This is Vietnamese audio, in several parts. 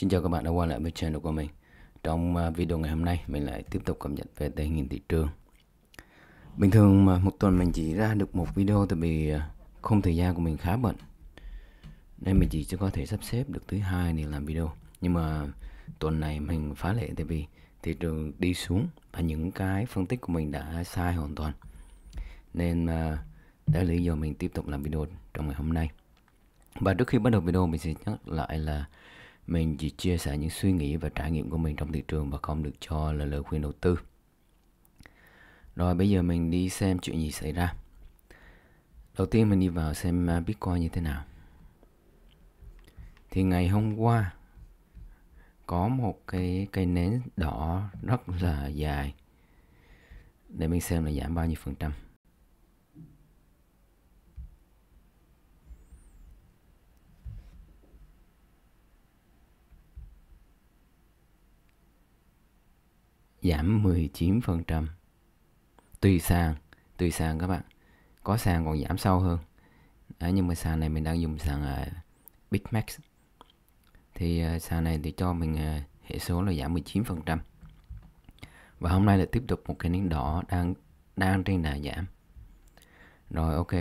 Xin chào các bạn đã quay lại với channel của mình Trong à, video ngày hôm nay mình lại tiếp tục cập nhật về tình hình thị trường Bình thường mà một tuần mình chỉ ra được một video tại vì à, không thời gian của mình khá bận Nên mình chỉ có thể sắp xếp được thứ hai để làm video Nhưng mà tuần này mình phá lệ tại vì thị trường đi xuống Và những cái phân tích của mình đã sai hoàn toàn Nên à, đã lý do mình tiếp tục làm video trong ngày hôm nay và trước khi bắt đầu video mình sẽ nhắc lại là mình chỉ chia sẻ những suy nghĩ và trải nghiệm của mình trong thị trường và không được cho là lời khuyên đầu tư rồi bây giờ mình đi xem chuyện gì xảy ra đầu tiên mình đi vào xem à, bitcoin như thế nào thì ngày hôm qua có một cái cây nến đỏ rất là dài để mình xem là giảm bao nhiêu phần trăm giảm 19%. Tùy sàn, tùy sàn các bạn. Có sàn còn giảm sâu hơn. À, nhưng mà sàn này mình đang dùng sàn uh, Bitmax. Thì uh, sàn này thì cho mình uh, hệ số là giảm 19%. Và hôm nay là tiếp tục một cái nến đỏ đang đang trên đà giảm. Rồi ok.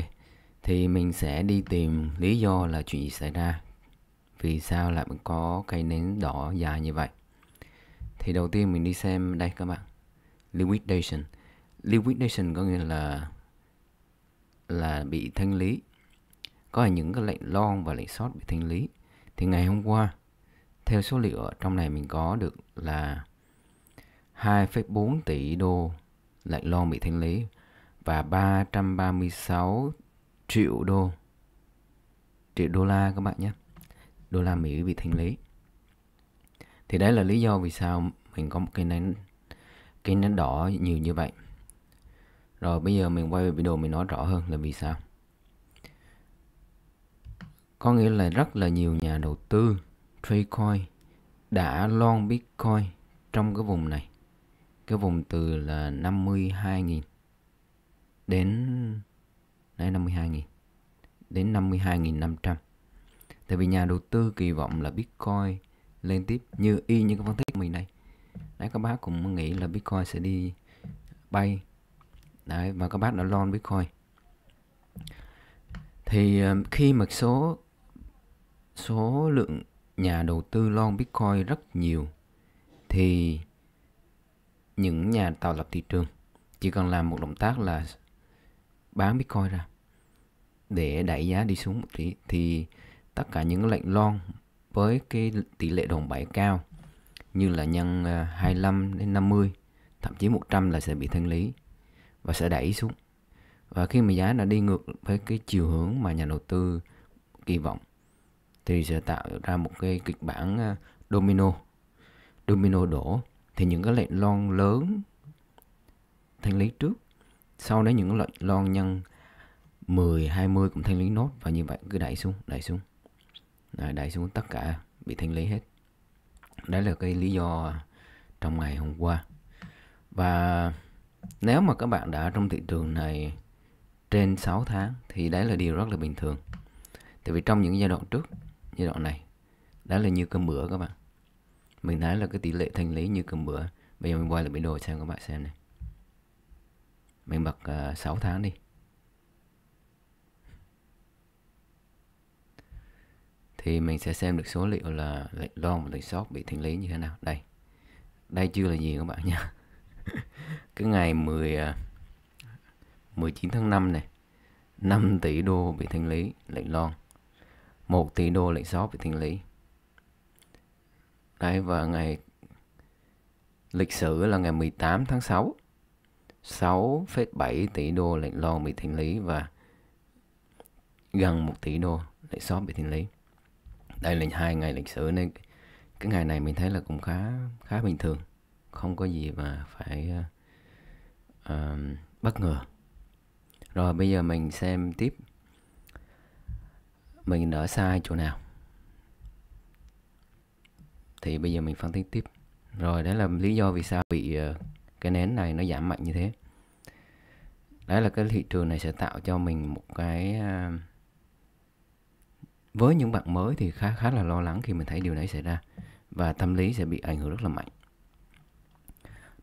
Thì mình sẽ đi tìm lý do là chuyện gì xảy ra. Vì sao lại có cây nến đỏ dài như vậy? thì đầu tiên mình đi xem đây các bạn liquidation liquidation có nghĩa là là bị thanh lý có là những cái lệnh long và lệnh short bị thanh lý thì ngày hôm qua theo số liệu ở trong này mình có được là 2,4 tỷ đô lệnh long bị thanh lý và 336 triệu đô triệu đô la các bạn nhé đô la Mỹ bị thanh lý thì đấy là lý do vì sao mình có một cái nến cái nến đỏ nhiều như vậy rồi bây giờ mình quay về video mình nói rõ hơn là vì sao có nghĩa là rất là nhiều nhà đầu tư trade coin đã long bitcoin trong cái vùng này cái vùng từ là 52.000 đến đây 52.000 đến 52.500 tại vì nhà đầu tư kỳ vọng là bitcoin lên tiếp như y như cái phân tích của mình đây đấy các bác cũng nghĩ là Bitcoin sẽ đi bay đấy và các bác đã lon Bitcoin thì ờ, khi mà số số lượng nhà đầu tư lon Bitcoin rất nhiều thì những nhà tạo lập thị trường chỉ cần làm một động tác là bán Bitcoin ra để đẩy giá đi xuống một tí thì tất cả những lệnh lon với cái tỷ lệ đòn bẩy cao như là nhân 25 à, đến 50 thậm chí 100 là sẽ bị thanh lý và sẽ đẩy xuống và khi mà giá đã đi ngược với cái chiều hướng mà nhà đầu tư kỳ vọng thì sẽ tạo ra một cái kịch bản à, domino domino đổ thì những cái lệnh lon lớn thanh lý trước sau đấy những lệnh lon nhân 10, 20 cũng thanh lý nốt và như vậy cứ đẩy xuống, đẩy xuống à, đẩy xuống tất cả bị thanh lý hết Đó là cái lý do trong ngày hôm qua và nếu mà các bạn đã trong thị trường này trên 6 tháng thì đấy là điều rất là bình thường tại vì trong những giai đoạn trước giai đoạn này đó là như cơm bữa các bạn mình thấy là cái tỷ lệ thanh lý như cơm bữa bây giờ mình quay lại biểu đồ xem các bạn xem này mình bật à, uh, 6 tháng đi thì mình sẽ xem được số liệu là lệnh long và lệnh short bị thanh lý như thế nào đây đây chưa là gì các bạn nha cái ngày 10 19 à, tháng 5 này 5 tỷ đô bị thanh lý lệnh long 1 tỷ đô lệnh short bị thanh lý Đây và ngày lịch sử là ngày 18 tháng 6 6,7 tỷ đô lệnh long bị thanh lý và gần 1 tỷ đô lệnh short bị thanh lý đây là hai ngày lịch sử nên cái ngày này mình thấy là cũng khá khá bình thường không có gì mà phải uh, bất ngờ rồi bây giờ mình xem tiếp mình đã sai chỗ nào thì bây giờ mình phân tích tiếp rồi đấy là lý do vì sao bị uh, cái nến này nó giảm mạnh như thế đấy là cái thị trường này sẽ tạo cho mình một cái uh, với những bạn mới thì khá khá là lo lắng khi mình thấy điều đấy xảy ra và tâm lý sẽ bị ảnh hưởng rất là mạnh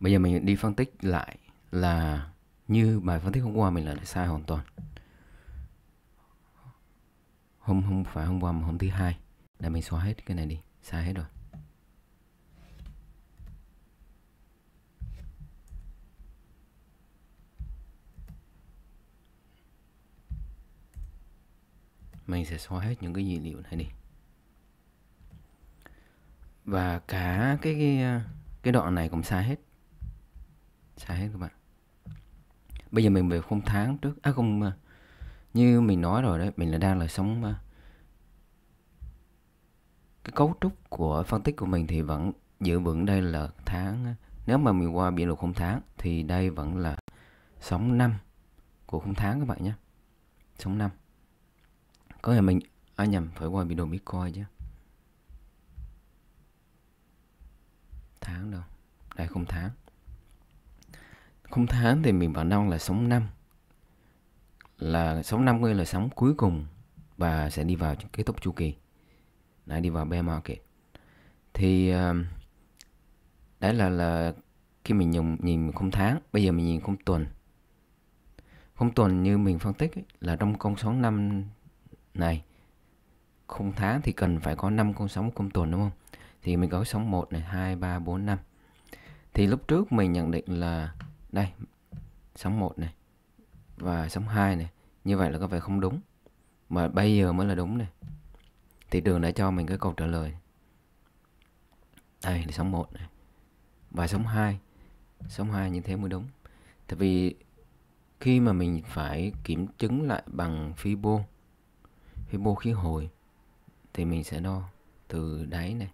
bây giờ mình đi phân tích lại là như bài phân tích hôm qua mình là sai hoàn toàn hôm không phải hôm qua mà hôm thứ hai để mình xóa hết cái này đi sai hết rồi mình sẽ xóa hết những cái dữ liệu này đi và cả cái cái, cái đoạn này cũng sai hết sai hết các bạn bây giờ mình về khung tháng trước à không như mình nói rồi đấy mình là đang là sống à, cái cấu trúc của phân tích của mình thì vẫn giữ vững đây là tháng à, nếu mà mình qua biểu đồ khung tháng thì đây vẫn là sóng năm của khung tháng các bạn nhé sóng năm có thể mình à nhầm phải qua biểu đồ bitcoin chứ tháng đâu đây không tháng không tháng thì mình Bản Đông là sóng năm là sóng năm coi là sóng cuối cùng và sẽ đi vào kết thúc chu kỳ lại đi vào bear market thì ờ, đấy là là khi mình nhìn nhìn không tháng bây giờ mình nhìn không tuần không tuần như mình phân tích ấy, là trong con sóng năm này không tháng thì cần phải có 5 con sóng cung tuần đúng không thì mình có sóng 1 này 2 3 4 5 thì lúc trước mình nhận định là đây sóng 1 này và sóng 2 này như vậy là có vẻ không đúng mà bây giờ mới là đúng này thị trường đã cho mình cái câu trả lời đây là sóng 1 này và sóng 2 sóng 2 như thế mới đúng tại vì khi mà mình phải kiểm chứng lại bằng fibonacci bô khí hồi thì mình sẽ đo từ đáy này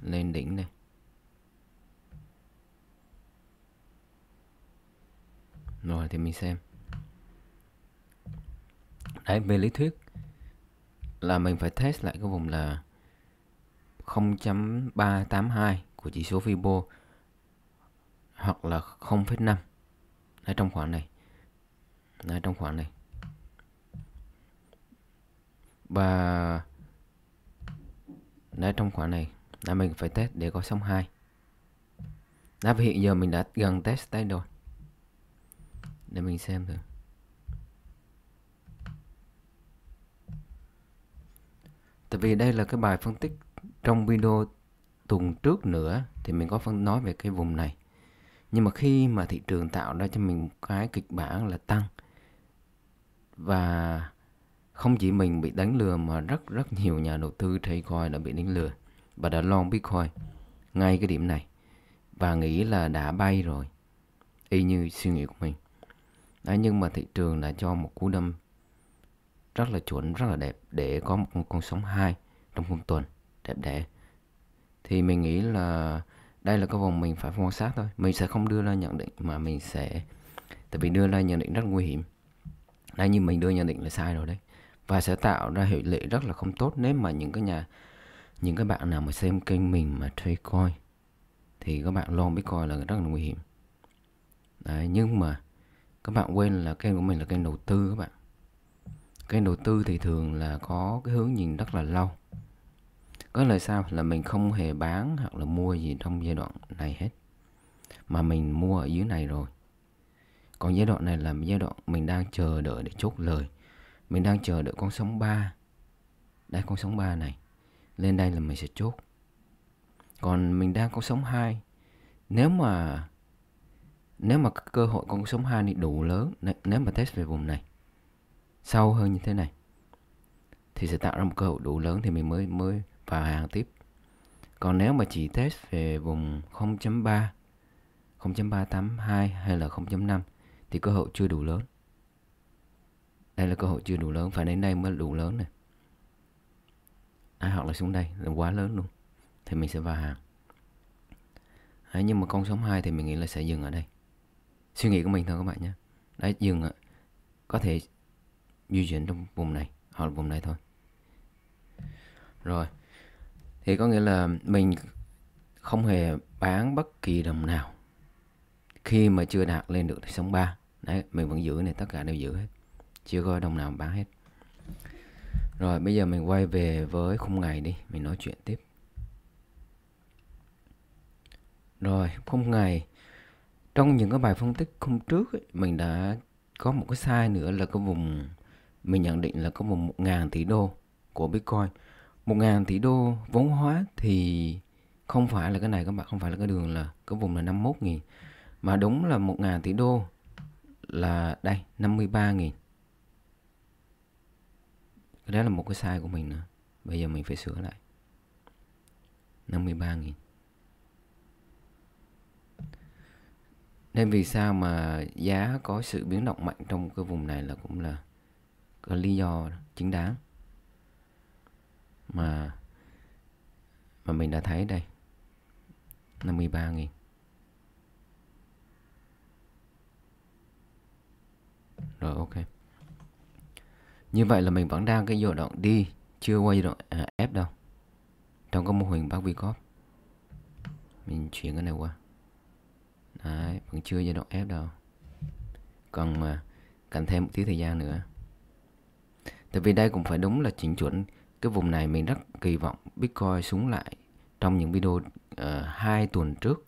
lên đỉnh này rồi thì mình xem đấy về lý thuyết là mình phải test lại cái vùng là 0.382 của chỉ số Fibo hoặc là 0.5 ở trong khoảng này ở trong khoảng này và đấy trong khoảng này là mình phải test để có xong hai đã hiện giờ mình đã gần test tay rồi để mình xem thử tại vì đây là cái bài phân tích trong video tuần trước nữa thì mình có phân nói về cái vùng này nhưng mà khi mà thị trường tạo ra cho mình một cái kịch bản là tăng và không chỉ mình bị đánh lừa mà rất rất nhiều nhà đầu tư Traycoin đã bị đánh lừa và đã long Bitcoin ngay cái điểm này và nghĩ là đã bay rồi y như suy nghĩ của mình Đấy, nhưng mà thị trường đã cho một cú đâm rất là chuẩn rất là đẹp để có một con, sóng hai trong cùng tuần đẹp đẽ thì mình nghĩ là đây là cái vòng mình phải quan sát thôi mình sẽ không đưa ra nhận định mà mình sẽ tại vì đưa ra nhận định rất nguy hiểm đây như mình đưa nhận định là sai rồi đấy và sẽ tạo ra hệ lụy rất là không tốt nếu mà những cái nhà những cái bạn nào mà xem kênh mình mà chơi coin thì các bạn lo bitcoin là rất là nguy hiểm Đấy, nhưng mà các bạn quên là kênh của mình là kênh đầu tư các bạn kênh đầu tư thì thường là có cái hướng nhìn rất là lâu có lời sao là mình không hề bán hoặc là mua gì trong giai đoạn này hết mà mình mua ở dưới này rồi còn giai đoạn này là giai đoạn mình đang chờ đợi để chốt lời mình đang chờ đợi con sóng 3 Đây con sóng 3 này Lên đây là mình sẽ chốt Còn mình đang con sóng 2 Nếu mà Nếu mà cơ hội con sóng 2 này đủ lớn Nếu mà test về vùng này Sâu hơn như thế này Thì sẽ tạo ra một cơ hội đủ lớn Thì mình mới mới vào hàng tiếp còn nếu mà chỉ test về vùng 0.3, 0.382 hay là 0.5 thì cơ hội chưa đủ lớn đây là cơ hội chưa đủ lớn phải đến đây mới đủ lớn này à, hoặc là xuống đây là quá lớn luôn thì mình sẽ vào hàng à, nhưng mà con số 2 thì mình nghĩ là sẽ dừng ở đây suy nghĩ của mình thôi các bạn nhé đấy dừng ạ có thể di chuyển trong vùng này hoặc là vùng này thôi rồi thì có nghĩa là mình không hề bán bất kỳ đồng nào khi mà chưa đạt lên được sóng 3 đấy mình vẫn giữ này tất cả đều giữ hết chưa có đồng nào bán hết rồi bây giờ mình quay về với khung ngày đi mình nói chuyện tiếp rồi khung ngày trong những cái bài phân tích hôm trước ấy, mình đã có một cái sai nữa là cái vùng mình nhận định là có vùng một 000 tỷ đô của Bitcoin một 000 tỷ đô vốn hóa thì không phải là cái này các bạn không phải là cái đường là cái vùng là 51.000 mà đúng là 1.000 tỷ đô là đây 53.000 cái đó là một cái sai của mình nữa bây giờ mình phải sửa lại 53.000 nên vì sao mà giá có sự biến động mạnh trong cái vùng này là cũng là có lý do chính đáng mà mà mình đã thấy đây 53.000 rồi ok như vậy là mình vẫn đang cái giai đoạn đi chưa qua giai đoạn à, ép đâu. Trong cái mô hình bác Vicorp. Mình chuyển cái này qua. Đấy, vẫn chưa giai đoạn ép đâu. Còn mà cần thêm một tí thời gian nữa. Tại vì đây cũng phải đúng là chỉnh chuẩn cái vùng này mình rất kỳ vọng Bitcoin xuống lại trong những video uh, hai tuần trước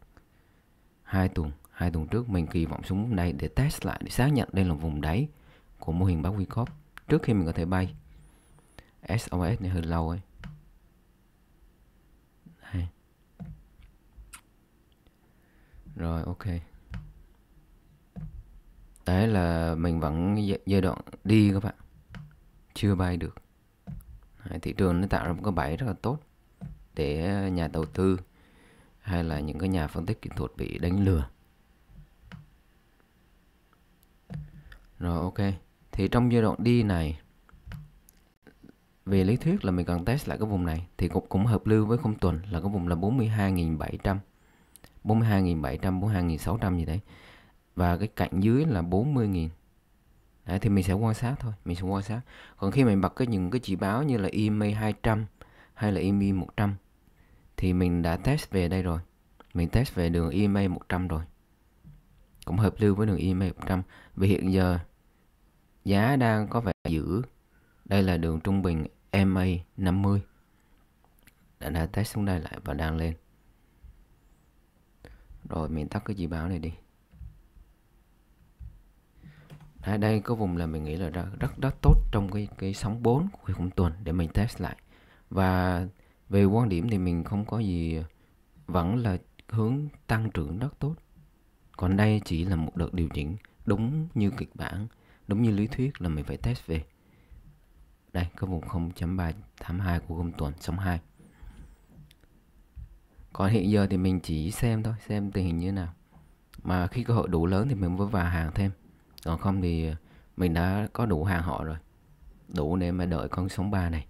hai tuần hai tuần trước mình kỳ vọng xuống vùng này để test lại để xác nhận đây là vùng đáy của mô hình bác Wyckoff trước khi mình có thể bay SOS này hơi lâu ấy Đây. rồi ok đấy là mình vẫn giai đoạn đi các bạn chưa bay được Đấy, thị trường nó tạo ra một cái bẫy rất là tốt để nhà đầu tư hay là những cái nhà phân tích kỹ thuật bị đánh lừa rồi ok thì trong giai đoạn đi này về lý thuyết là mình cần test lại cái vùng này thì cũng cũng hợp lưu với khung tuần là cái vùng là 42.700 42.700 42.600 gì đấy và cái cạnh dưới là 40.000 đấy, thì mình sẽ quan sát thôi mình sẽ quan sát còn khi mình bật cái những cái chỉ báo như là EMA 200 hay là EMA 100 thì mình đã test về đây rồi mình test về đường EMA 100 rồi cũng hợp lưu với đường EMA 100 vì hiện giờ Giá đang có vẻ giữ. Đây là đường trung bình MA 50. Đã, đã test xuống đây lại và đang lên. Rồi mình tắt cái dự báo này đi. Ở à, đây có vùng là mình nghĩ là rất rất, rất tốt trong cái cái sóng 4 của khủng tuần để mình test lại. Và về quan điểm thì mình không có gì vẫn là hướng tăng trưởng rất tốt. Còn đây chỉ là một đợt điều chỉnh đúng như kịch bản đúng như lý thuyết là mình phải test về đây các vùng 0.382 của gom tuần sóng 2 còn hiện giờ thì mình chỉ xem thôi xem tình hình như thế nào mà khi cơ hội đủ lớn thì mình mới vào hàng thêm còn không thì mình đã có đủ hàng họ rồi đủ để mà đợi con sóng 3 này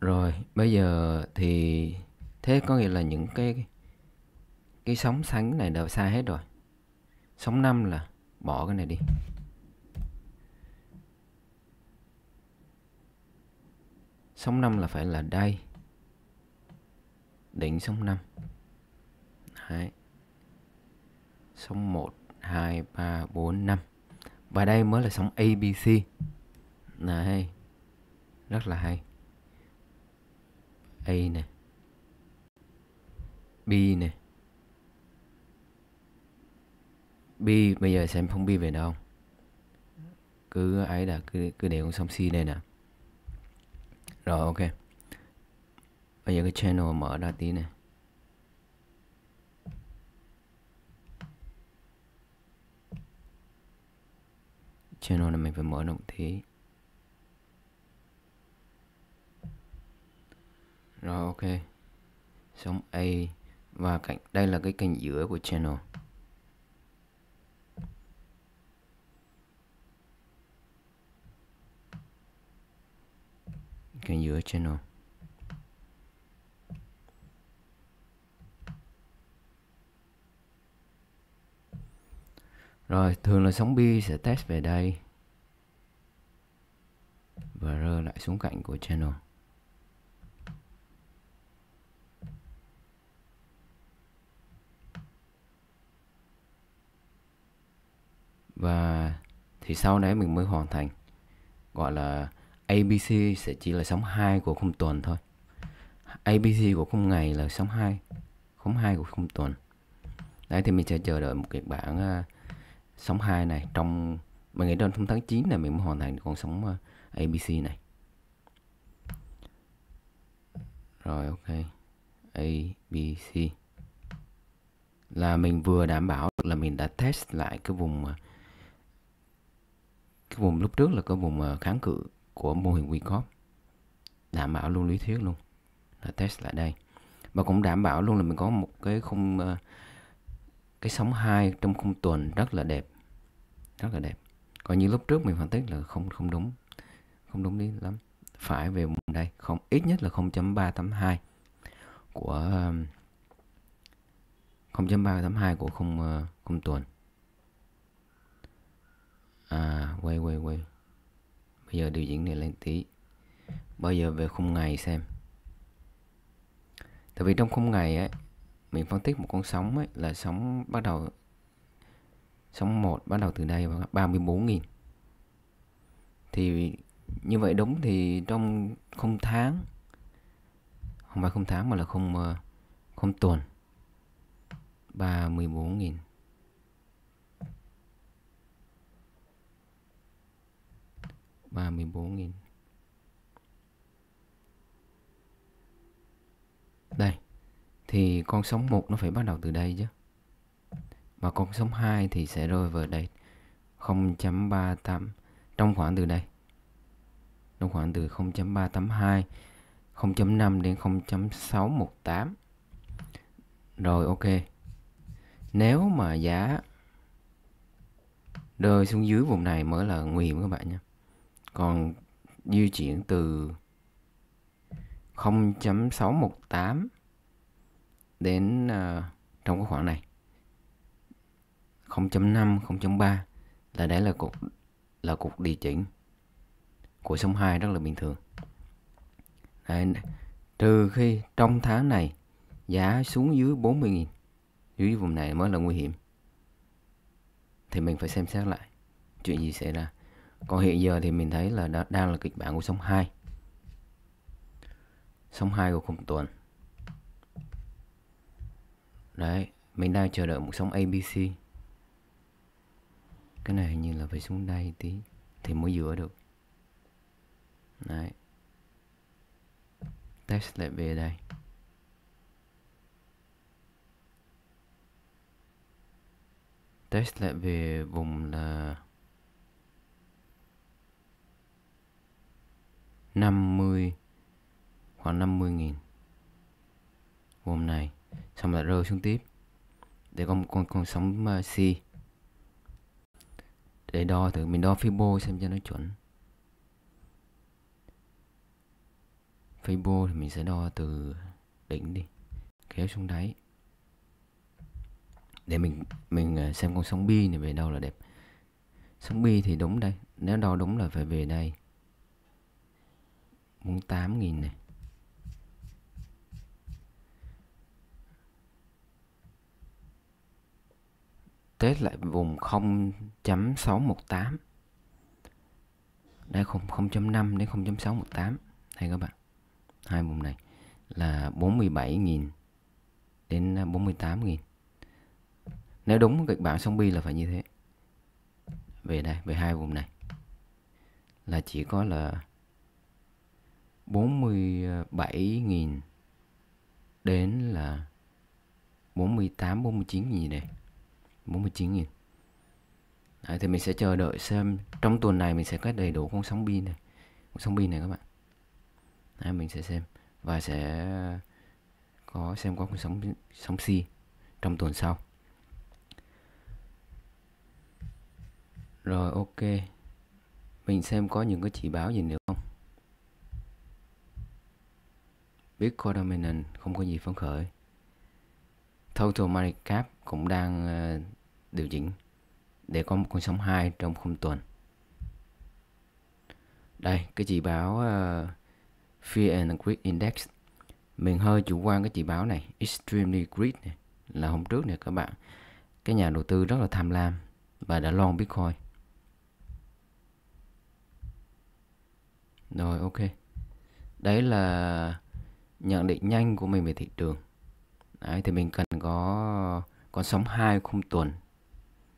rồi bây giờ thì thế có nghĩa là những cái cái sóng sánh này đều sai hết rồi sóng 5 là bỏ cái này đi sóng năm là phải là đây đỉnh sóng năm hai sóng một hai ba bốn năm và đây mới là sóng ABC này rất là hay A nè B nè bi bây giờ xem không bi về đâu cứ ấy là cứ cứ để con sông si đây nè rồi ok bây giờ cái channel mở ra tí này channel này mình phải mở động thế rồi ok sóng A và cạnh đây là cái cạnh giữa của channel chuyển giữa channel Rồi, thường là sóng bi sẽ test về đây và rơi lại xuống cạnh của channel. Và thì sau đấy mình mới hoàn thành gọi là ABC sẽ chỉ là sóng 2 của khung tuần thôi ABC của khung ngày là sóng 2 khung 2 của khung tuần đấy thì mình sẽ chờ đợi một kịch bản uh, ờ, sóng 2 này trong mình nghĩ đến trong tháng 9 này mình mới hoàn thành con sóng uh, ờ, ABC này rồi ok ABC là mình vừa đảm bảo là mình đã test lại cái vùng ờ, cái vùng lúc trước là cái vùng kháng cự của mô hình WeCorp đảm bảo luôn lý thuyết luôn là test lại đây và cũng đảm bảo luôn là mình có một cái khung ờ, cái sóng hai trong khung tuần rất là đẹp rất là đẹp còn như lúc trước mình phân tích là không không đúng không đúng lý lắm phải về vùng đây không ít nhất là 0.382 của 0.382 ờ, của khung ờ, khung tuần à quay quay quay bây giờ điều chỉnh này lên tí bây giờ về khung ngày xem tại vì trong khung ngày ấy mình phân tích một con sóng ấy, là sóng bắt đầu sóng 1 bắt đầu từ đây 34.000 thì như vậy đúng thì trong khung tháng không phải khung tháng mà là khung ờ, khung tuần 34.000 34.000 Đây Thì con sóng 1 nó phải bắt đầu từ đây chứ Và con sóng 2 thì sẽ rơi vào đây 0.38 Trong khoảng từ đây Trong khoảng từ 0.382 0.5 đến 0.618 Rồi ok Nếu mà giá rơi xuống dưới vùng này mới là nguy hiểm các bạn nhé còn di chuyển từ 0.618 đến uh, trong cái khoảng này 0.5 0.3 là đấy là cục là cục điều chỉnh của sông 2 rất là bình thường đấy, trừ khi trong tháng này giá xuống dưới 40.000 dưới vùng này mới là nguy hiểm thì mình phải xem xét lại chuyện gì xảy ra còn hiện giờ thì mình thấy là đã đang là kịch bản của sóng 2 sóng 2 của cùng tuần đấy mình đang chờ đợi một sóng ABC cái này hình như là phải xuống đây tí thì mới dựa được đấy test lại về đây test lại về vùng là 50 khoảng 50 nghìn hôm nay xong là rơi xuống tiếp để con con con sóng C ờ, để đo thử mình đo Fibo xem cho nó chuẩn Fibo thì mình sẽ đo từ đỉnh đi kéo xuống đáy để mình mình ờ, xem con sóng bi này về đâu là đẹp sóng bi thì đúng đây nếu đo đúng là phải về đây món 8.000 này Test lại vùng 0.618 Đây 0.5 đến 0.618 Đây các bạn Hai vùng này là 47.000 đến 48.000 Nếu đúng kịch bản song bi là phải như thế Về đây, về hai vùng này Là chỉ có là 47.000 đến là 48 49 gì đây 49 nghìn Đấy, thì mình sẽ chờ đợi xem trong tuần này mình sẽ có đầy đủ con sóng pin này con sóng pin này các bạn Đấy, mình sẽ xem và sẽ có xem có con sóng sóng si trong tuần sau rồi ok mình xem có những cái chỉ báo gì nữa không Bitcoin Dominant không có gì phấn khởi. Total Market Cap cũng đang ờ, điều chỉnh để có một con sóng hai trong không tuần. Đây, cái chỉ báo uh, Fear and Greed Index. Mình hơi chủ quan cái chỉ báo này, Extremely Greed này. Là hôm trước này các bạn, cái nhà đầu tư rất là tham lam và đã long Bitcoin. Rồi, ok. Đấy là nhận định nhanh của mình về thị trường Đấy, thì mình cần có con sóng 2 khung tuần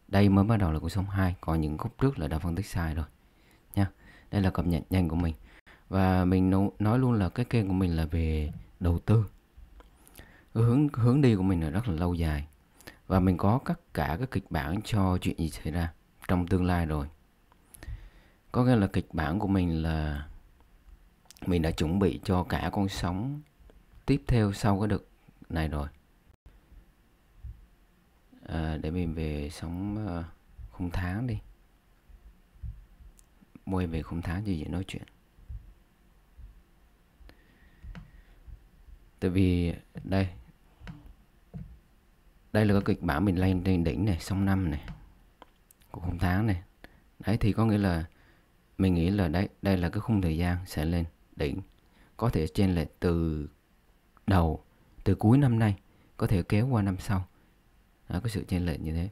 đây mới bắt đầu là con sóng 2 còn những khúc trước là đã phân tích sai rồi nha đây là cập nhật nhanh của mình và mình nói luôn là cái kênh của mình là về đầu tư hướng hướng đi của mình là rất là lâu dài và mình có tất cả các kịch bản cho chuyện gì xảy ra trong tương lai rồi có nghĩa là kịch bản của mình là mình đã chuẩn bị cho cả con sóng tiếp theo sau cái đợt này rồi à, để mình về sống à, khung tháng đi môi về khung tháng gì vậy nói chuyện tại vì đây đây là cái kịch bản mình lên trên đỉnh này sông năm này của khung tháng này đấy thì có nghĩa là mình nghĩ là đấy đây là cái khung thời gian sẽ lên đỉnh có thể trên lệch từ đầu từ cuối năm nay có thể kéo qua năm sau đó, à, có sự chênh lệch như thế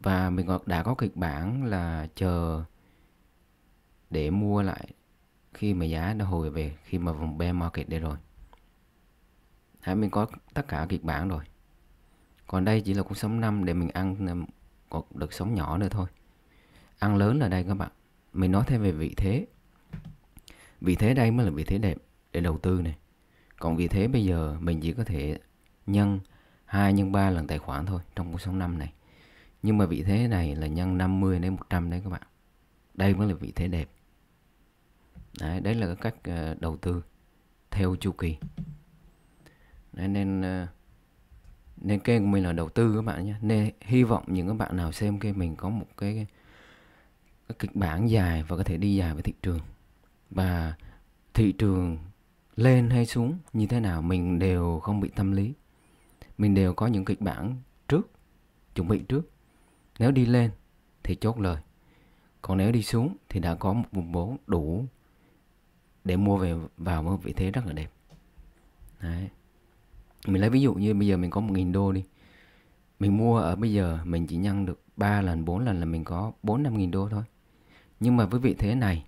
và mình đã có kịch bản là chờ để mua lại khi mà giá nó hồi về khi mà vùng bear market đây rồi Đấy, à, mình có tất cả kịch bản rồi còn đây chỉ là cuộc sống năm để mình ăn còn à, được sống nhỏ nữa thôi ăn lớn là đây các bạn mình nói thêm về vị thế vị thế đây mới là vị thế đẹp để đầu tư này còn vì thế bây giờ mình chỉ có thể nhân 2 nhân 3 lần tài khoản thôi trong cuộc sống năm này. Nhưng mà vị thế này là nhân 50 đến 100 đấy các bạn. Đây mới là vị thế đẹp. Đấy, đấy là cách ờ, đầu tư theo chu kỳ. Đấy, nên ờ, nên kênh của mình là đầu tư các bạn nhé. Nên hy vọng những các bạn nào xem kênh mình có một cái, cái kịch bản dài và có thể đi dài với thị trường. Và thị trường lên hay xuống như thế nào mình đều không bị tâm lý mình đều có những kịch bản trước chuẩn bị trước nếu đi lên thì chốt lời còn nếu đi xuống thì đã có một vùng vốn đủ để mua về vào một vị thế rất là đẹp Đấy. mình lấy ví dụ như bây giờ mình có một nghìn đô đi mình mua ở bây giờ mình chỉ nhân được 3 lần 4 lần là mình có 4 5.000 đô thôi nhưng mà với vị thế này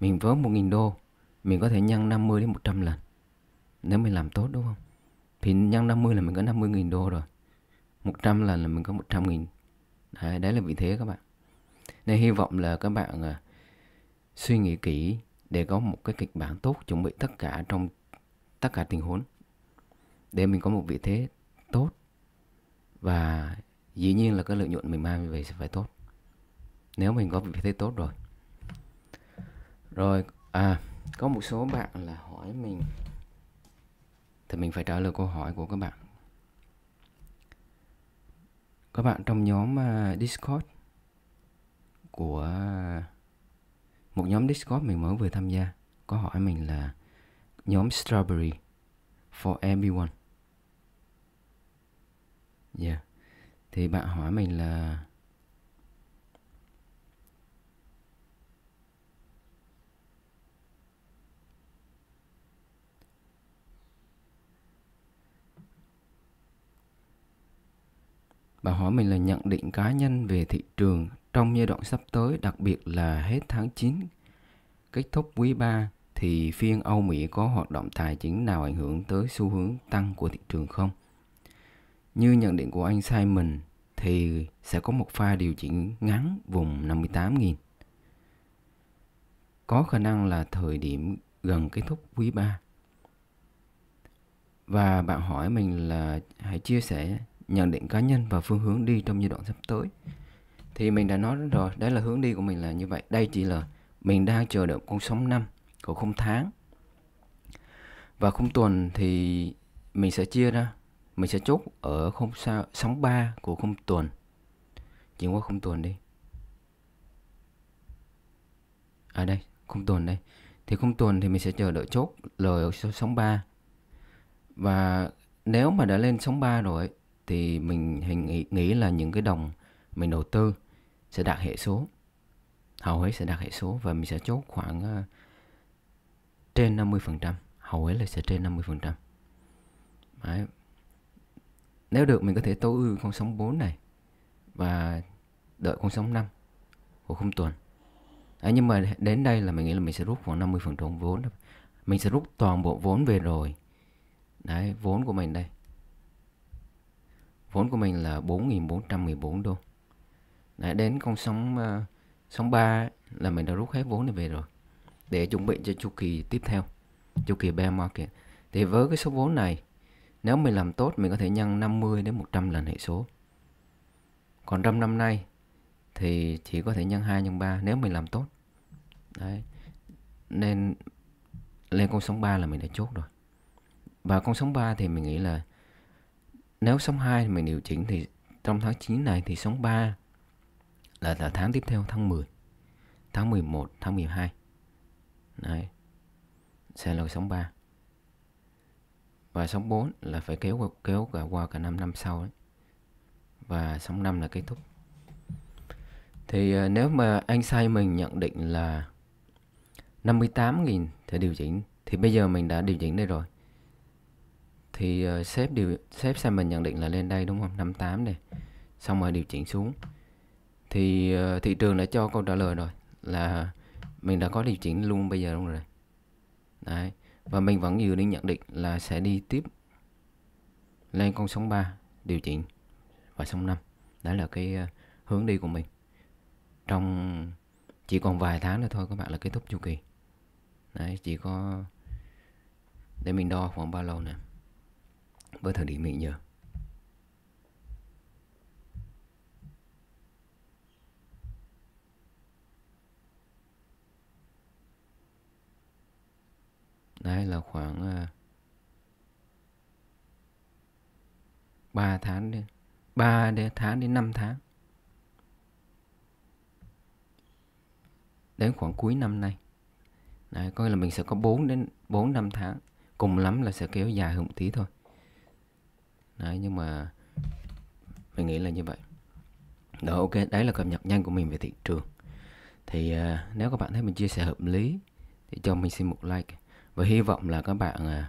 mình với 1.000 đô mình có thể nhân 50 đến 100 lần nếu mình làm tốt đúng không thì nhân 50 là mình có 50.000 đô rồi 100 lần là mình có 100.000 đấy, đấy là vị thế các bạn nên hy vọng là các bạn à, suy nghĩ kỹ để có một cái kịch bản tốt chuẩn bị tất cả trong tất cả tình huống để mình có một vị thế tốt và dĩ nhiên là cái lợi nhuận mình mang về sẽ phải tốt nếu mình có vị thế tốt rồi rồi à có một số bạn là hỏi mình thì mình phải trả lời câu hỏi của các bạn các bạn trong nhóm à, discord của một nhóm discord mình mới vừa tham gia có hỏi mình là nhóm strawberry for everyone yeah thì bạn hỏi mình là Bà hỏi mình là nhận định cá nhân về thị trường trong giai đoạn sắp tới, đặc biệt là hết tháng 9 kết thúc quý 3 thì phiên Âu Mỹ có hoạt động tài chính nào ảnh hưởng tới xu hướng tăng của thị trường không? Như nhận định của anh Simon thì sẽ có một pha điều chỉnh ngắn vùng 58.000. Có khả năng là thời điểm gần kết thúc quý 3. Và bạn hỏi mình là hãy chia sẻ nhận định cá nhân và phương hướng đi trong giai đoạn sắp tới thì mình đã nói rồi đấy là hướng đi của mình là như vậy đây chỉ là mình đang chờ đợi con sóng năm của khung tháng và khung tuần thì mình sẽ chia ra mình sẽ chốt ở khung sao sóng 3 của khung tuần chuyển qua khung tuần đi à đây khung tuần đây thì khung tuần thì mình sẽ chờ đợi chốt lời ở sóng 3 và nếu mà đã lên sóng 3 rồi thì mình hình nghĩ, là những cái đồng mình đầu tư sẽ đạt hệ số hầu hết sẽ đạt hệ số và mình sẽ chốt khoảng uh, trên 50% hầu hết là sẽ trên 50% Đấy. nếu được mình có thể tối ưu con sóng 4 này và đợi con sóng 5 của khung tuần Đấy, nhưng mà đến đây là mình nghĩ là mình sẽ rút khoảng 50% vốn mình sẽ rút toàn bộ vốn về rồi Đấy, vốn của mình đây vốn của mình là 4.414 đô Đấy, đến con sóng uh, sóng 3 là mình đã rút hết vốn này về rồi để chuẩn bị cho chu kỳ tiếp theo chu kỳ bear market thì với cái số vốn này nếu mình làm tốt mình có thể nhân 50 đến 100 lần hệ số còn trong năm nay thì chỉ có thể nhân 2 nhân 3 nếu mình làm tốt đấy nên lên con sóng 3 là mình đã chốt rồi và con sóng 3 thì mình nghĩ là nếu sóng 2 mình điều chỉnh thì trong tháng 9 này thì sóng 3 là, là tháng tiếp theo tháng 10 tháng 11 tháng 12 Đấy. sẽ là sóng 3 và sóng 4 là phải kéo kéo cả qua cả 5 năm sau ấy. và sóng 5 là kết thúc thì ờ, nếu mà anh sai mình nhận định là 58.000 thì điều chỉnh thì bây giờ mình đã điều chỉnh đây rồi thì uh, sếp điều sếp sao mình nhận định là lên đây đúng không 58 này xong rồi điều chỉnh xuống thì uh, thị trường đã cho câu trả lời rồi là mình đã có điều chỉnh luôn bây giờ luôn rồi đấy và mình vẫn dự định nhận định là sẽ đi tiếp lên con sóng 3 điều chỉnh và sóng 5 đó là cái uh, hướng đi của mình trong chỉ còn vài tháng nữa thôi các bạn là kết thúc chu kỳ đấy chỉ có để mình đo khoảng bao lâu nè với thời điểm hiện giờ đây là khoảng 3 à, tháng đến 3 đến tháng đến 5 tháng. Đến khoảng cuối năm nay. Đấy, có nghĩa là mình sẽ có 4 đến 4 5 tháng, cùng lắm là sẽ kéo dài hơn một tí thôi đấy nhưng mà mình nghĩ là như vậy đó ok đấy là cập nhật nhanh của mình về thị trường thì uh, nếu các bạn thấy mình chia sẻ hợp lý thì cho mình xin một like và hy vọng là các bạn uh,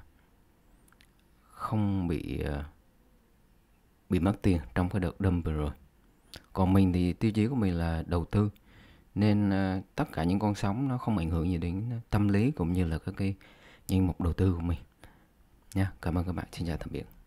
không bị uh, bị mất tiền trong cái đợt đâm vừa rồi còn mình thì tiêu chí của mình là đầu tư nên uh, tất cả những con sóng nó không ảnh hưởng gì đến tâm lý cũng như là các cái danh mục đầu tư của mình nha cảm ơn các bạn xin chào tạm biệt